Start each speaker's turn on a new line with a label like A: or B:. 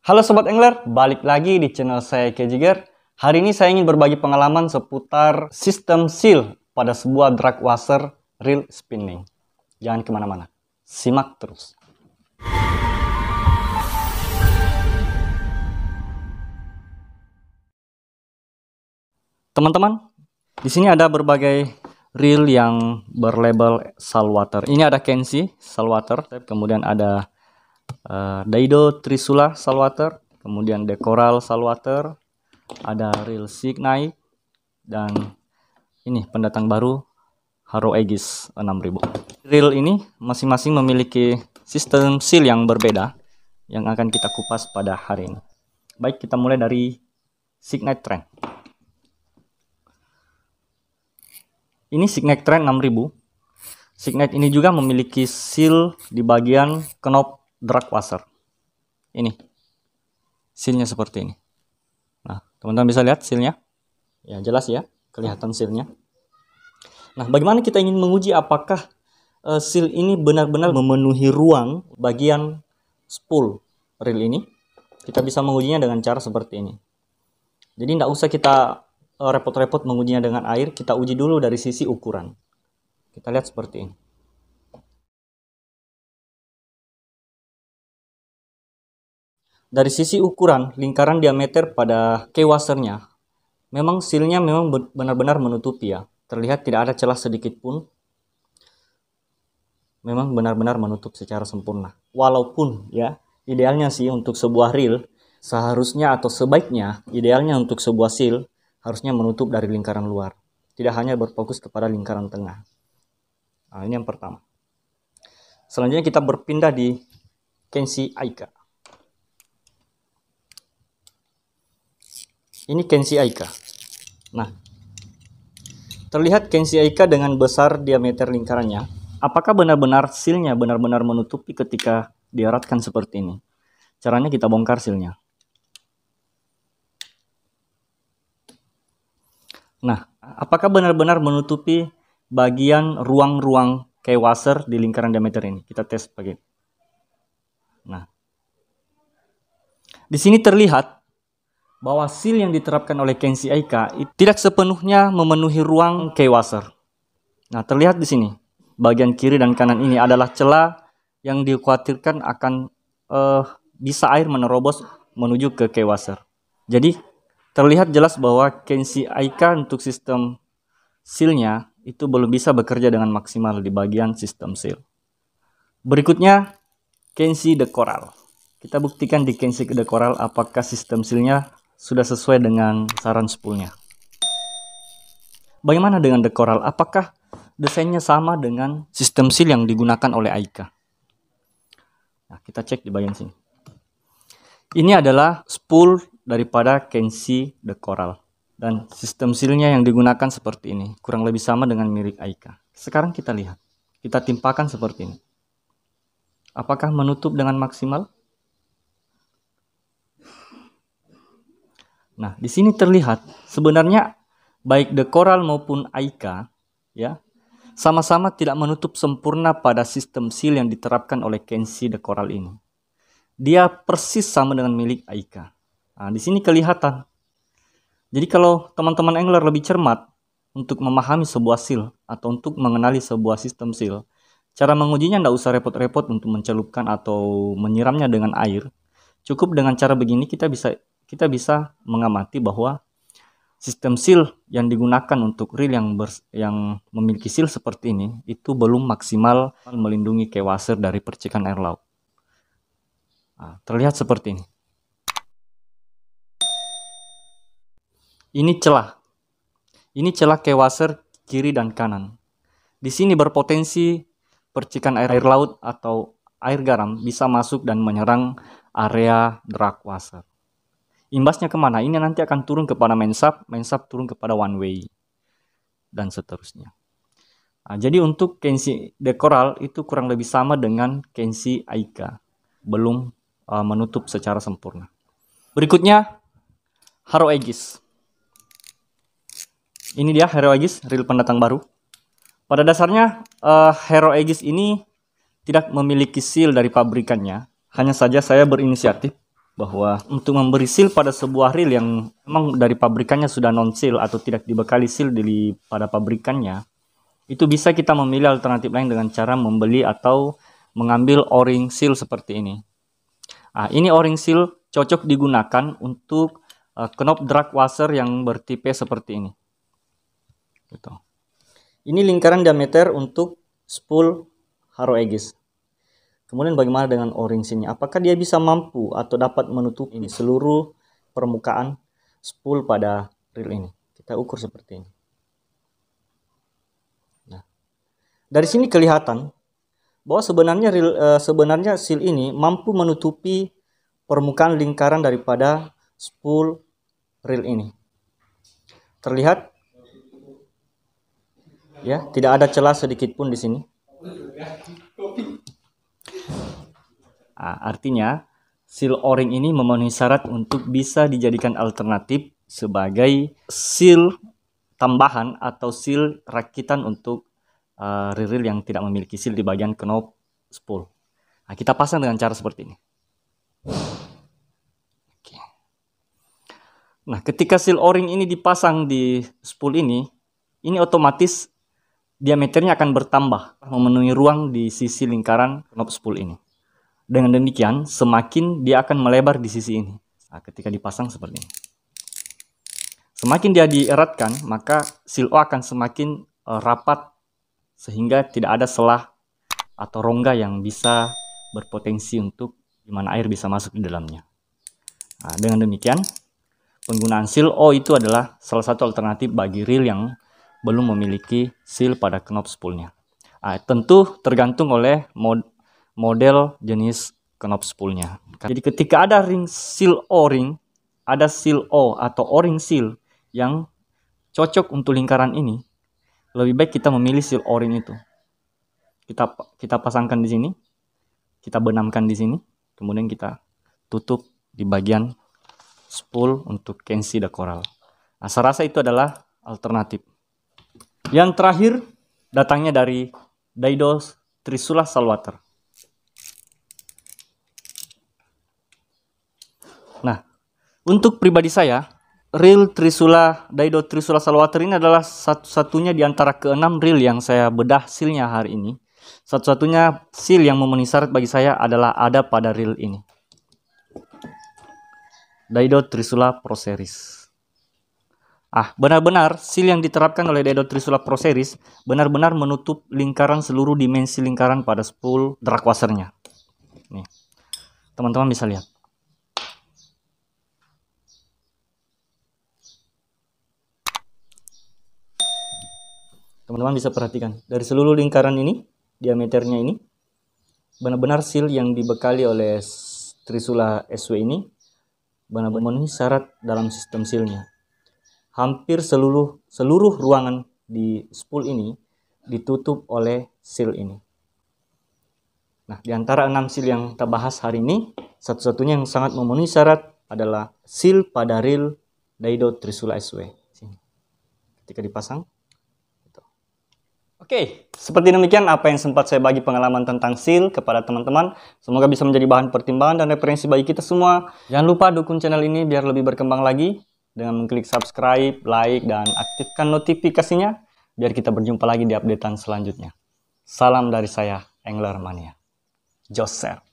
A: Halo Sobat Engler, balik lagi di channel saya Kejiger. Hari ini saya ingin berbagi pengalaman seputar sistem seal pada sebuah drag washer reel spinning. Jangan kemana-mana, simak terus. Teman-teman, di sini ada berbagai reel yang berlabel saltwater. Ini ada Kenzie saltwater, kemudian ada Eh, Daido Trisula Salwater, kemudian dekoral Salwater, ada Real Sig naik, dan ini pendatang baru Haro Aegis 6000. Real ini masing-masing memiliki sistem seal yang berbeda yang akan kita kupas pada hari ini. Baik, kita mulai dari Signet Trend. Ini Signet Trend 6000. Signet ini juga memiliki seal di bagian knob drag washer. Ini. Silnya seperti ini. Nah, teman-teman bisa lihat silnya? Ya, jelas ya. Kelihatan silnya. Nah, bagaimana kita ingin menguji apakah uh, seal ini benar-benar memenuhi ruang bagian spool reel ini? Kita bisa mengujinya dengan cara seperti ini. Jadi, tidak usah kita eh, repot-repot mengujinya dengan air. Kita uji dulu dari sisi ukuran. Kita lihat seperti ini. Dari sisi ukuran, lingkaran diameter pada kewasernya memang silnya memang benar-benar menutupi ya. Terlihat tidak ada celah sedikit pun. Memang benar-benar menutup secara sempurna. Walaupun ya, idealnya sih untuk sebuah reel seharusnya atau sebaiknya idealnya untuk sebuah seal harusnya menutup dari lingkaran luar. Tidak hanya berfokus kepada lingkaran tengah. Nah, ini yang pertama. Selanjutnya kita berpindah di Kenshi Aika. Ini Kenshi Aika. Nah, terlihat Kenshi Aika dengan besar diameter lingkarannya. Apakah benar-benar silnya benar-benar menutupi ketika diaratkan seperti ini? Caranya kita bongkar silnya. Nah, apakah benar-benar menutupi bagian ruang-ruang kewaser di lingkaran diameter ini? Kita tes pakai. Nah, di sini terlihat bahwa seal yang diterapkan oleh Kenshi Aika tidak sepenuhnya memenuhi ruang k Nah, terlihat di sini, bagian kiri dan kanan ini adalah celah yang dikhawatirkan akan uh, bisa air menerobos menuju ke k Jadi, terlihat jelas bahwa Kenshi Aika untuk sistem sealnya itu belum bisa bekerja dengan maksimal di bagian sistem seal. Berikutnya, Kenshi The Coral. Kita buktikan di Kenshi The Coral apakah sistem sealnya sudah sesuai dengan saran spoolnya. Bagaimana dengan Dekoral? Apakah desainnya sama dengan sistem seal yang digunakan oleh Aika? Nah, kita cek di bagian sini. Ini adalah spool daripada Kenshi Dekoral Dan sistem sealnya yang digunakan seperti ini. Kurang lebih sama dengan mirip Aika. Sekarang kita lihat. Kita timpakan seperti ini. Apakah menutup dengan maksimal? Nah, di sini terlihat sebenarnya baik The Coral maupun Aika ya sama-sama tidak menutup sempurna pada sistem seal yang diterapkan oleh Kenshi The Coral ini. Dia persis sama dengan milik Aika. Nah, di sini kelihatan. Jadi kalau teman-teman angler lebih cermat untuk memahami sebuah seal atau untuk mengenali sebuah sistem seal, cara mengujinya tidak usah repot-repot untuk mencelupkan atau menyiramnya dengan air. Cukup dengan cara begini kita bisa kita bisa mengamati bahwa sistem seal yang digunakan untuk reel yang ber, yang memiliki seal seperti ini itu belum maksimal melindungi kewaser dari percikan air laut. Nah, terlihat seperti ini. Ini celah. Ini celah kewaser kiri dan kanan. Di sini berpotensi percikan air, air laut atau air garam bisa masuk dan menyerang area drag waser. Imbasnya kemana? Ini nanti akan turun kepada mensap, mensap turun kepada one way, dan seterusnya. Nah, jadi untuk Kenshi dekoral itu kurang lebih sama dengan Kenshi Aika, belum uh, menutup secara sempurna. Berikutnya Haro Aegis. Ini dia Hero Aegis, real pendatang baru. Pada dasarnya uh, Hero Aegis ini tidak memiliki seal dari pabrikannya, hanya saja saya berinisiatif bahwa untuk memberi seal pada sebuah reel yang memang dari pabrikannya sudah non seal atau tidak dibekali seal di pada pabrikannya itu bisa kita memilih alternatif lain dengan cara membeli atau mengambil o-ring seal seperti ini nah, ini o-ring seal cocok digunakan untuk uh, knob drag washer yang bertipe seperti ini gitu. ini lingkaran diameter untuk spool haro aegis. Kemudian bagaimana dengan o-ringsinya? Apakah dia bisa mampu atau dapat menutupi ini seluruh permukaan spool pada reel ini? Kita ukur seperti ini. Nah, dari sini kelihatan bahwa sebenarnya reel, eh, sebenarnya seal ini mampu menutupi permukaan lingkaran daripada spool reel ini. Terlihat ya, tidak ada celah sedikit pun di sini. Ah, artinya, seal O-ring ini memenuhi syarat untuk bisa dijadikan alternatif sebagai seal tambahan atau seal rakitan untuk uh, ah, reel yang tidak memiliki seal di bagian knob spool. Nah, kita pasang dengan cara seperti ini. Oke. Nah, ketika seal o-ring ini dipasang di spool ini, ini otomatis diameternya akan bertambah memenuhi ruang di sisi lingkaran knob spool ini. Dengan demikian, semakin dia akan melebar di sisi ini. Nah, ketika dipasang seperti ini. Semakin dia dieratkan, maka silo akan semakin eh, rapat sehingga tidak ada selah atau rongga yang bisa berpotensi untuk di mana air bisa masuk di dalamnya. Nah, dengan demikian, penggunaan seal O itu adalah salah satu alternatif bagi reel yang belum memiliki seal pada knop spoolnya. Nah, tentu tergantung oleh mod, model jenis knob spoolnya. Jadi ketika ada ring seal O-ring, ada seal O atau O-ring seal yang cocok untuk lingkaran ini, lebih baik kita memilih seal O-ring itu. Kita kita pasangkan di sini, kita benamkan di sini, kemudian kita tutup di bagian spool untuk kensi the coral. Nah, saya rasa itu adalah alternatif. Yang terakhir datangnya dari Daido Trisula Salwater. Untuk pribadi saya, reel Trisula Daido Trisula Salwater ini adalah satu-satunya di antara keenam reel yang saya bedah silnya hari ini. Satu-satunya seal yang memenuhi syarat bagi saya adalah ada pada reel ini. Daido Trisula Pro Series. Ah, benar-benar seal yang diterapkan oleh Daido Trisula Pro Series benar-benar menutup lingkaran seluruh dimensi lingkaran pada spool drag Nih. Teman-teman bisa lihat. Teman-teman bisa perhatikan, dari seluruh lingkaran ini, diameternya ini, benar-benar seal yang dibekali oleh Trisula SW ini benar-benar memenuhi syarat dalam sistem sealnya. Hampir seluruh seluruh ruangan di spool ini ditutup oleh seal ini. Nah, diantara enam seal yang kita bahas hari ini, satu-satunya yang sangat memenuhi syarat adalah seal pada reel Daido Trisula SW. Ketika dipasang, Oke, seperti demikian apa yang sempat saya bagi pengalaman tentang SEAL kepada teman-teman. Semoga bisa menjadi bahan pertimbangan dan referensi bagi kita semua. Jangan lupa dukung channel ini biar lebih berkembang lagi dengan mengklik subscribe, like, dan aktifkan notifikasinya biar kita berjumpa lagi di updatean selanjutnya. Salam dari saya, Angler Mania. Joseph.